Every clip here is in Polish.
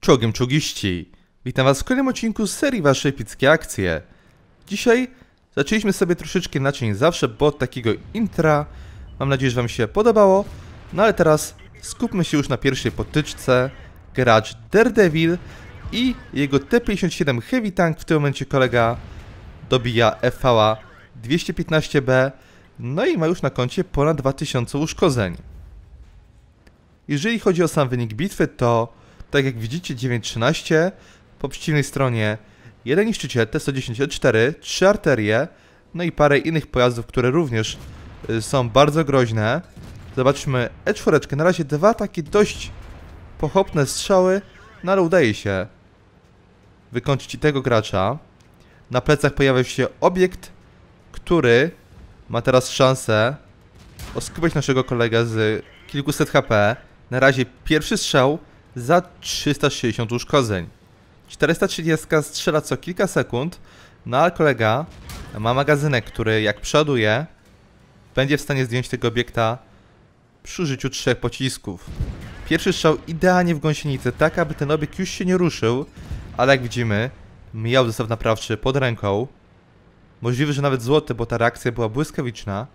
Czołgiem czołgiści! Witam Was w kolejnym odcinku serii Wasze epickie akcje. Dzisiaj zaczęliśmy sobie troszeczkę naczyń zawsze, bo takiego intra. Mam nadzieję, że Wam się podobało. No ale teraz skupmy się już na pierwszej potyczce. Gracz Daredevil i jego T-57 Heavy Tank. W tym momencie kolega dobija FVA 215B. No i ma już na koncie ponad 2000 uszkodzeń. Jeżeli chodzi o sam wynik bitwy, to tak jak widzicie 9.13, po przeciwnej stronie jeden niszczyciel T-110E4, trzy arterie, no i parę innych pojazdów, które również y, są bardzo groźne. Zobaczmy E4, na razie dwa takie dość pochopne strzały, no ale udaje się wykończyć tego gracza. Na plecach pojawia się obiekt, który ma teraz szansę oskubać naszego kolegę z kilkuset HP. Na razie pierwszy strzał za 360 uszkodzeń. 430 strzela co kilka sekund, no ale kolega ma magazynek, który jak przoduje, będzie w stanie zdjąć tego obiekta przy użyciu trzech pocisków. Pierwszy strzał idealnie w gąsienicę, tak aby ten obiekt już się nie ruszył, ale jak widzimy, miał zestaw naprawczy pod ręką. Możliwe, że nawet złoty, bo ta reakcja była błyskawiczna.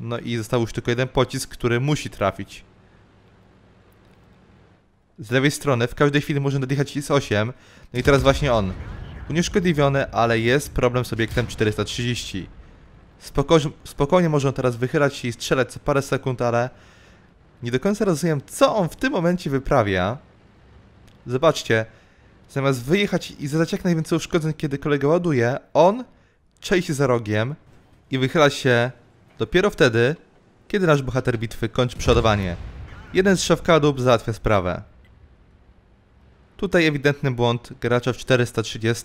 No i został już tylko jeden pocisk, który musi trafić z lewej strony, w każdej chwili może nadjechać IS-8. No i teraz właśnie on. Unieszkodliwiony, ale jest problem z obiektem 430. Spoko spokojnie może on teraz wychylać się i strzelać co parę sekund, ale nie do końca rozumiem, co on w tym momencie wyprawia. Zobaczcie, zamiast wyjechać i zadać jak najwięcej uszkodzeń, kiedy kolega ładuje, on czai się za rogiem i wychyla się dopiero wtedy, kiedy nasz bohater bitwy kończy przodowanie. Jeden z szafkadów załatwia sprawę. Tutaj ewidentny błąd gracza w 430.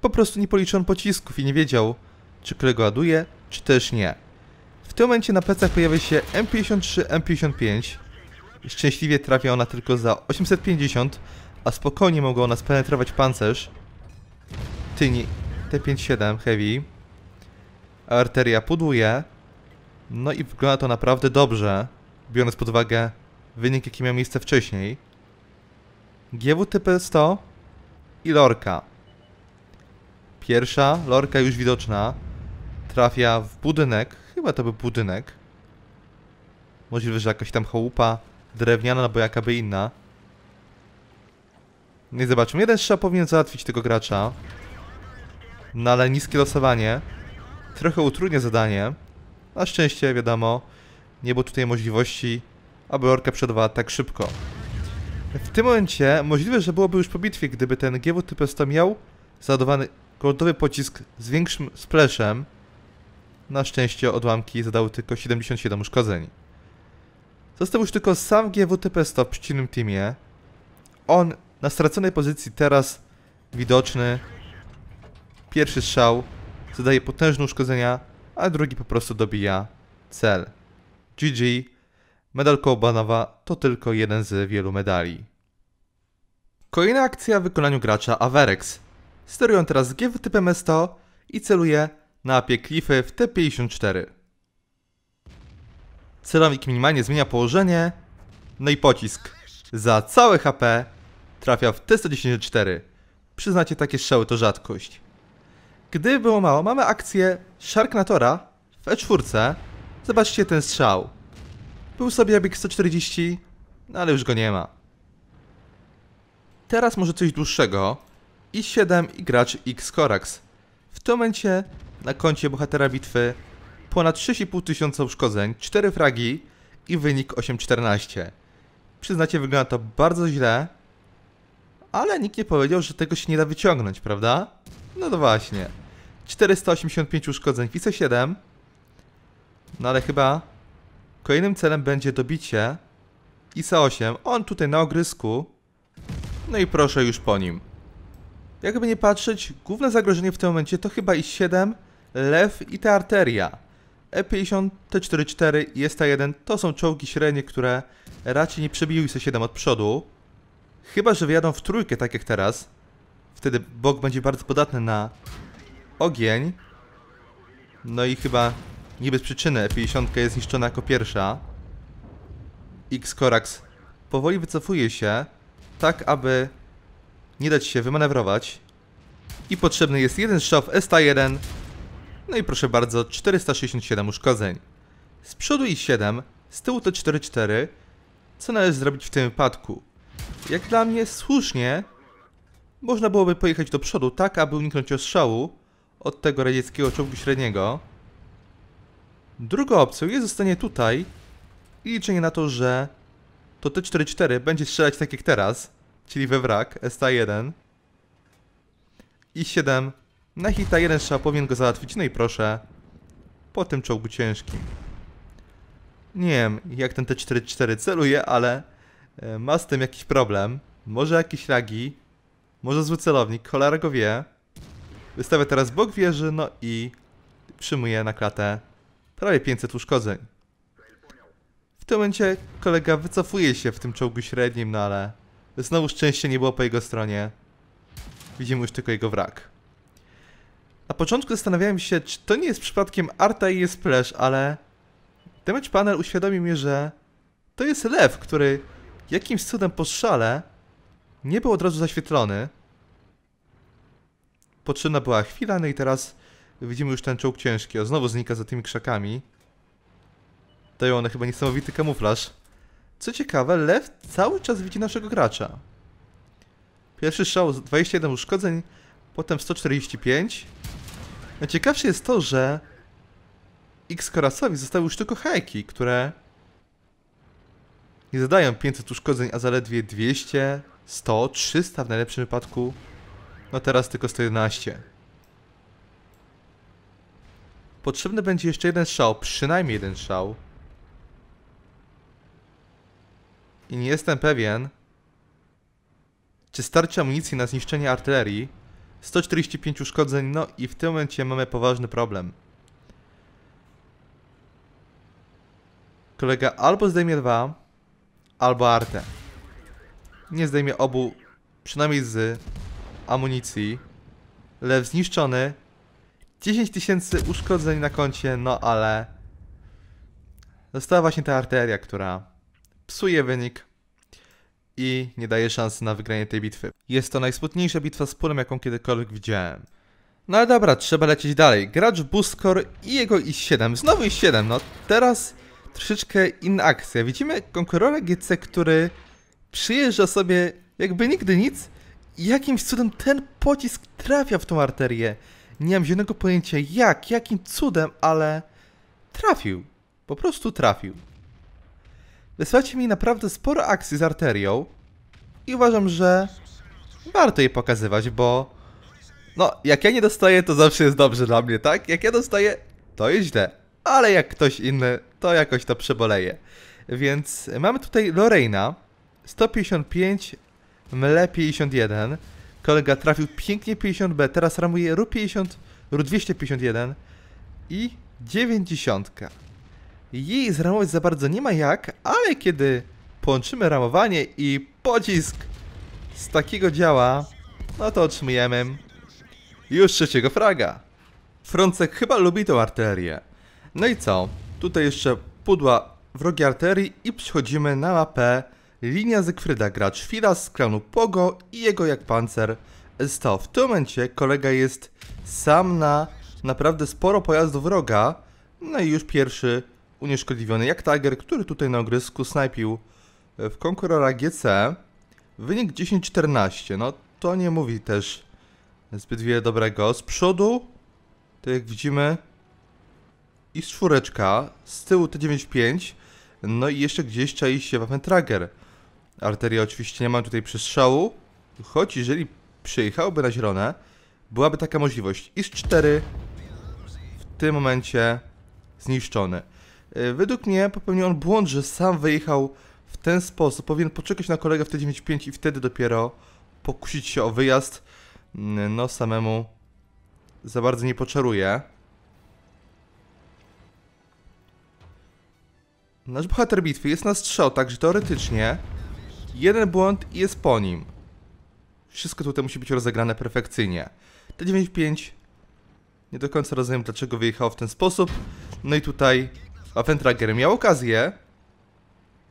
Po prostu nie policzył pocisków i nie wiedział, czy którego ładuje, czy też nie. W tym momencie na plecach pojawia się M53, M55. Szczęśliwie trafia ona tylko za 850, a spokojnie mogła ona spenetrować pancerz. Tyni T57 Heavy. Arteria pudłuje. No i wygląda to naprawdę dobrze, biorąc pod uwagę wynik, jaki miał miejsce wcześniej. GWTP-100 i lorka. Pierwsza, lorka już widoczna, trafia w budynek, chyba to był budynek. Możliwe, że jakaś tam chałupa drewniana albo jakaby inna. Nie zobaczymy. Jeden strzał powinien załatwić tego gracza. No ale niskie losowanie. Trochę utrudnia zadanie. Na szczęście, wiadomo, nie było tutaj możliwości, aby orka przodowała tak szybko. W tym momencie możliwe, że byłoby już po bitwie, gdyby ten GWT 100 miał załadowany gotowy pocisk z większym splashem. Na szczęście odłamki zadały tylko 77 uszkodzeń. Został już tylko sam GWTP 100 w przeciwnym teamie. On na straconej pozycji teraz widoczny. Pierwszy strzał zadaje potężne uszkodzenia, a drugi po prostu dobija cel. GG, Medal Kołbanowa to tylko jeden z wielu medali. Kolejna akcja w wykonaniu gracza Averex. Steruję teraz G w typem S100 i celuję na apie klify w T54. Celownik minimalnie zmienia położenie, no i pocisk. Za całe HP trafia w T194. Przyznacie, takie strzały to rzadkość. Gdy było mało, mamy akcję Sharknatora w E4. Zobaczcie ten strzał. Był sobie bieg 140, no ale już go nie ma. Teraz może coś dłuższego. I7 i gracz X Korax. W tym momencie na koncie bohatera bitwy ponad 6,5 tysiąca uszkodzeń, 4 fragi i wynik 8,14. Przyznacie, wygląda to bardzo źle, ale nikt nie powiedział, że tego się nie da wyciągnąć, prawda? No to właśnie. 485 uszkodzeń w IC7. No ale chyba Kolejnym celem będzie dobicie ISA 8. On tutaj na ogrysku. No i proszę już po nim. Jakby nie patrzeć, główne zagrożenie w tym momencie to chyba I7, Lew i ta arteria. E50, T44 i STA1 to są czołgi średnie, które raczej nie przebiją IS-7 od przodu. Chyba, że wyjadą w trójkę, tak jak teraz. Wtedy bok będzie bardzo podatny na ogień. No i chyba nie bez przyczyny F50 jest zniszczona jako pierwsza. X-Korax powoli wycofuje się, tak aby nie dać się wymanewrować. I potrzebny jest jeden strzał w 1 No i proszę bardzo, 467 uszkodzeń. Z przodu i 7, z tyłu to 44. Co należy zrobić w tym wypadku? Jak dla mnie słusznie można byłoby pojechać do przodu tak, aby uniknąć ostrzału od tego radzieckiego czołgu średniego. Druga opcja jest zostanie tutaj i liczenie na to, że to T-44 będzie strzelać tak jak teraz, czyli we wrak STA-1 i 7 na hita 1 strzał powinien go załatwić, no i proszę po tym czołgu ciężkim. Nie wiem jak ten T-44 celuje, ale e, ma z tym jakiś problem. Może jakieś lagi, może zły celownik, cholera go wie. Wystawia teraz bok wieży, no i przyjmuje na klatę prawie 500 uszkodzeń. W tym momencie kolega wycofuje się w tym czołgu średnim, no ale znowu szczęście nie było po jego stronie. Widzimy już tylko jego wrak. Na początku zastanawiałem się, czy to nie jest przypadkiem Arta i jest Splash, ale Damage Panel uświadomił mi, że to jest lew, który jakimś cudem po strzale nie był od razu zaświetlony. Potrzebna była chwila, no i teraz Widzimy już ten czołg ciężki. O, znowu znika za tymi krzakami. Dają one chyba niesamowity kamuflaż. Co ciekawe, lew cały czas widzi naszego gracza. Pierwszy strzał 21 uszkodzeń, potem 145. No ciekawsze jest to, że X-Korasowi zostały już tylko heki, które nie zadają 500 uszkodzeń, a zaledwie 200, 100, 300 w najlepszym wypadku. No teraz tylko 111. Potrzebny będzie jeszcze jeden szał, przynajmniej jeden szał. I nie jestem pewien, czy starczy amunicji na zniszczenie artylerii. 145 uszkodzeń, no i w tym momencie mamy poważny problem. Kolega albo zdejmie dwa, albo artę. Nie zdejmie obu, przynajmniej z amunicji. Lew zniszczony, 10 tysięcy uszkodzeń na koncie, no ale została właśnie ta arteria, która psuje wynik i nie daje szansy na wygranie tej bitwy. Jest to najsmutniejsza bitwa z polem, jaką kiedykolwiek widziałem. No ale dobra, trzeba lecieć dalej. Gracz Buskor i jego i7. Znowu i7, no teraz troszeczkę inna akcja. Widzimy konkurora GC, który przyjeżdża sobie jakby nigdy nic i jakimś cudem ten pocisk trafia w tą arterię. Nie miałem zielonego pojęcia jak, jakim cudem, ale trafił. Po prostu trafił. Wysłaliście mi naprawdę sporo akcji z arterią i uważam, że warto je pokazywać, bo no, jak ja nie dostaję, to zawsze jest dobrze dla mnie, tak? Jak ja dostaję, to jest źle. Ale jak ktoś inny, to jakoś to przeboleje. Więc mamy tutaj Lorena 155 Mle 51 Kolega trafił pięknie 50B, teraz ramuje RU 50, RU 251 i 90. Jej zramować za bardzo nie ma jak, ale kiedy połączymy ramowanie i pocisk z takiego działa, no to otrzymujemy już trzeciego fraga. Frącek chyba lubi tą arterię. No i co? Tutaj jeszcze pudła wrogiej arterii i przechodzimy na mapę Linia Zygfryda, gracz Fira z klanu Pogo i jego jak pancer Sto. W tym momencie kolega jest sam na naprawdę sporo pojazdów wroga. No i już pierwszy unieszkodliwiony jak Tiger, który tutaj na ogrysku snajpił e, w konkurora GC. Wynik 10-14. No to nie mówi też zbyt wiele dobrego. Z przodu, to jak widzimy, i czwóreczka. Z tyłu T95. No i jeszcze gdzieś czai się Waffen Trager. Arteria oczywiście nie ma tutaj przestrzału, choć jeżeli przyjechałby na zielone, byłaby taka możliwość. Is 4 w tym momencie zniszczony. E, według mnie popełnił on błąd, że sam wyjechał w ten sposób. Powinien poczekać na kolegę w T95 i wtedy dopiero pokusić się o wyjazd. Mm, no, samemu za bardzo nie poczaruje. Nasz bohater bitwy jest na strzał, także teoretycznie Jeden błąd i jest po nim. Wszystko tutaj musi być rozegrane perfekcyjnie. T95 nie do końca rozumiem dlaczego wyjechało w ten sposób. No i tutaj Waffentrager miał okazję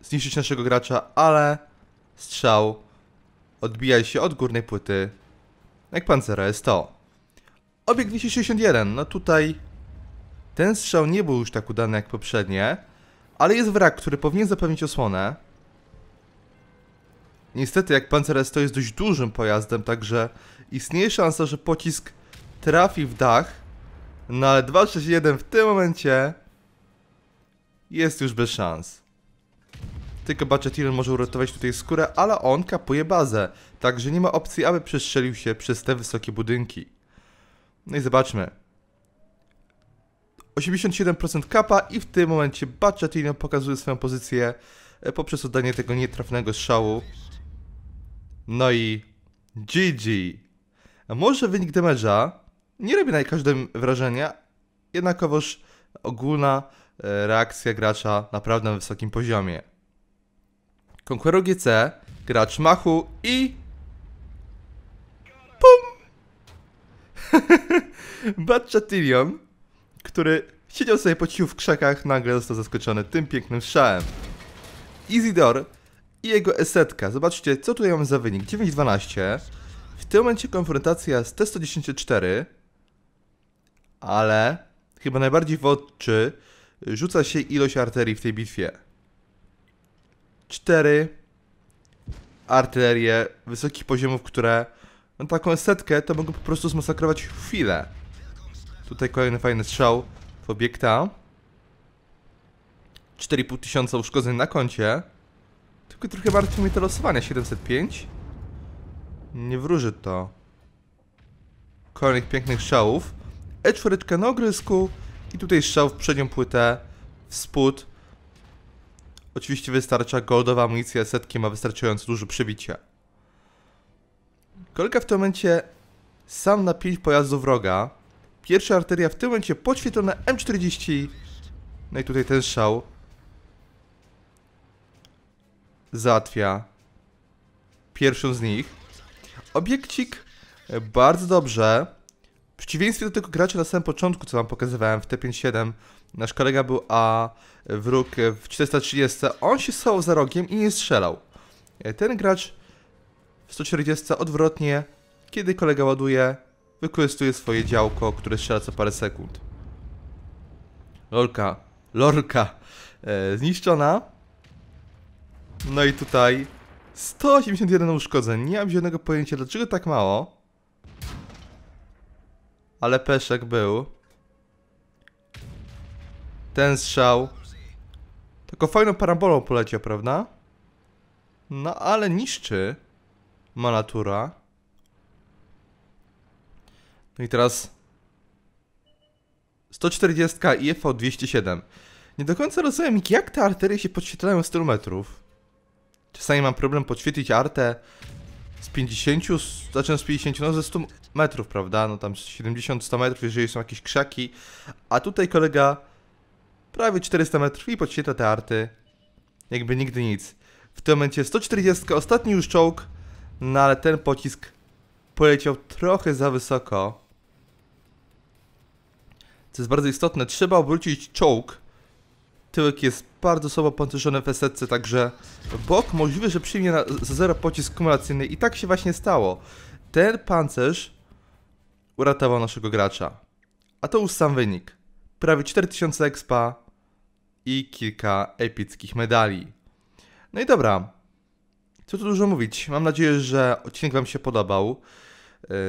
zniszczyć naszego gracza, ale strzał odbija się od górnej płyty jak pancera jest to. Obieg 261, no tutaj ten strzał nie był już tak udany jak poprzednie, ale jest wrak, który powinien zapewnić osłonę. Niestety, jak Panzer S to jest dość dużym pojazdem, także istnieje szansa, że pocisk trafi w dach, no ale 261 w tym momencie jest już bez szans. Tylko Bacchetirel może uratować tutaj skórę, ale on kapuje bazę, także nie ma opcji, aby przestrzelił się przez te wysokie budynki. No i zobaczmy. 87% kapa i w tym momencie Bacchettino pokazuje swoją pozycję e, poprzez oddanie tego nietrafnego strzału no i GG. Może wynik damage'a nie robi na każdym wrażenia, jednakowoż ogólna e, reakcja gracza naprawdę na wysokim poziomie. Conqueror GC, gracz machu i... PUM! Batchatilion, który siedział sobie po cichu w krzakach, nagle został zaskoczony tym pięknym strzałem. Izidor i jego esetka. Zobaczcie, co tutaj mamy za wynik. 9-12. W tym momencie konfrontacja z T114, ale chyba najbardziej w oczy rzuca się ilość arterii w tej bitwie. 4 artylerie wysokich poziomów, które no taką setkę to mogą po prostu zmasakrować w chwilę. Tutaj kolejny fajny strzał w obiekta. 4,5 tysiąca uszkodzeń na koncie troszkę, trochę martwi mi to losowania 705. Nie wróży to. Kolejnych pięknych szałów. E4 na ogrysku. I tutaj strzał w przednią płytę. W spód. Oczywiście wystarcza goldowa amunicja, setki ma wystarczająco duże przybicie. Kolega w tym momencie sam na 5 pojazdów wroga. Pierwsza arteria w tym momencie podświetlona M40. No i tutaj ten szał załatwia pierwszą z nich. Obiekcik e, bardzo dobrze. W przeciwieństwie do tego gracza na samym początku, co wam pokazywałem w T57, nasz kolega był A wróg w 430, on się stał za rogiem i nie strzelał. E, ten gracz w 140 odwrotnie, kiedy kolega ładuje, wykorzystuje swoje działko, które strzela co parę sekund. Lorka, lorka e, zniszczona. No i tutaj 181 uszkodzeń. Nie mam żadnego pojęcia, dlaczego tak mało. Ale peszek był. Ten strzał. Tylko fajną parabolą poleciał, prawda? No ale niszczy. Malatura. No i teraz 140 i EV207. Nie do końca rozumiem, jak te arterie się podświetlają 100 metrów. Czasami mam problem podświetlić artę z 50, zaczynam z 50, no ze 100 metrów, prawda? No tam 70-100 metrów, jeżeli są jakieś krzaki. A tutaj kolega prawie 400 metrów i podświetla te arty. Jakby nigdy nic. W tym momencie 140, ostatni już czołg, no ale ten pocisk poleciał trochę za wysoko. Co jest bardzo istotne, trzeba obrócić czołg Tyłek jest bardzo słabo pancerzony w esetce, także bok możliwe, że przyjmie na zero pocisk kumulacyjny i tak się właśnie stało. Ten pancerz uratował naszego gracza. A to już sam wynik. Prawie 4000 expa i kilka epickich medali. No i dobra. Co tu dużo mówić. Mam nadzieję, że odcinek Wam się podobał.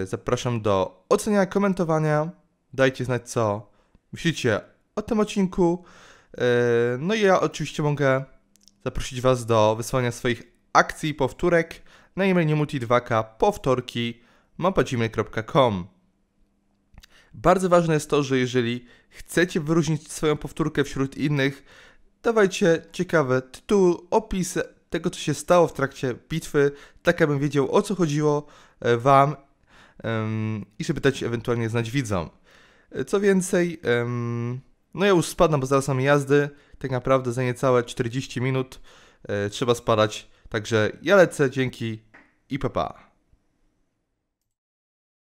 E, zapraszam do oceniania, komentowania. Dajcie znać, co myślicie o tym odcinku. Yy, no i ja oczywiście mogę zaprosić Was do wysłania swoich akcji i powtórek na e-mail niemulti2k powtórki mapacimej.com. Bardzo ważne jest to, że jeżeli chcecie wyróżnić swoją powtórkę wśród innych, dawajcie ciekawe tytuły, opisy tego, co się stało w trakcie bitwy, tak abym wiedział, o co chodziło e, Wam i żeby dać ewentualnie znać widzom. E, co więcej, no ja już spadam, bo zaraz mam jazdy. Tak naprawdę za niecałe 40 minut e, trzeba spadać. Także ja lecę, dzięki i pa pa.